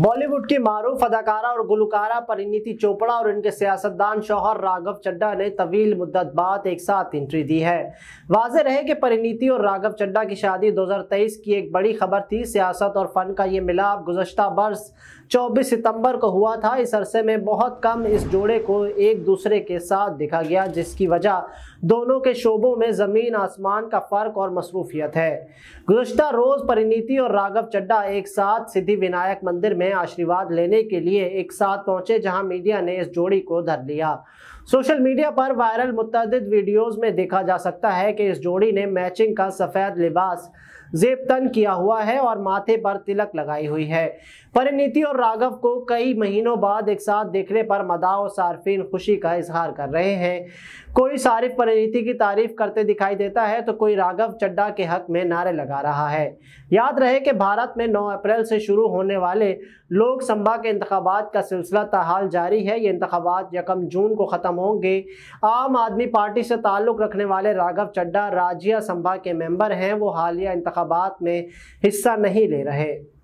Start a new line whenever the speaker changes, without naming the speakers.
बॉलीवुड की मारूफ अदाकारा और गुलकारा परिणीति चोपड़ा और इनके सियासतदान शौहर राघव चड्डा ने तवील मुद्दत बाद एक साथ एंट्री दी है वाजह रहे कि परिणीति और राघव चड्डा की शादी 2023 की एक बड़ी खबर थी सियासत और फन का ये मिलाप गुजशत वर्ष 24 सितंबर को हुआ था इस अरसे में बहुत कम इस जोड़े को एक दूसरे के साथ देखा गया जिसकी वजह दोनों के शोबों में ज़मीन आसमान का फ़र्क और मसरूफियत है गुजशत रोज़ परिणीति और राघव चड्डा एक साथ सिद्धि विनायक मंदिर में आशीर्वाद लेने के लिए एक साथ पहुंचे जहां मीडिया ने इस जोड़ी को धर लिया सोशल मीडिया पर वायरल मुतद वीडियोस में देखा जा सकता है कि इस जोड़ी ने मैचिंग का सफ़ेद लिबास तन किया हुआ है और माथे पर तिलक लगाई हुई है परिणीति और राघव को कई महीनों बाद एक साथ देखने पर मदाओ और सार्फिन खुशी का इजहार कर रहे हैं कोई सारिफ परिणीति की तारीफ करते दिखाई देता है तो कोई राघव चड्डा के हक में नारे लगा रहा है याद रहे कि भारत में 9 अप्रैल से शुरू होने वाले लोकसभा के इंतबात का सिलसिला तहाल जारी है ये इंतबात यकम जून को ख़त्म होंगे आम आदमी पार्टी से ताल्लुक़ रखने वाले राघव चड्डा राज्य संभा के मेंबर हैं वो हालिया इंतबात में हिस्सा नहीं ले रहे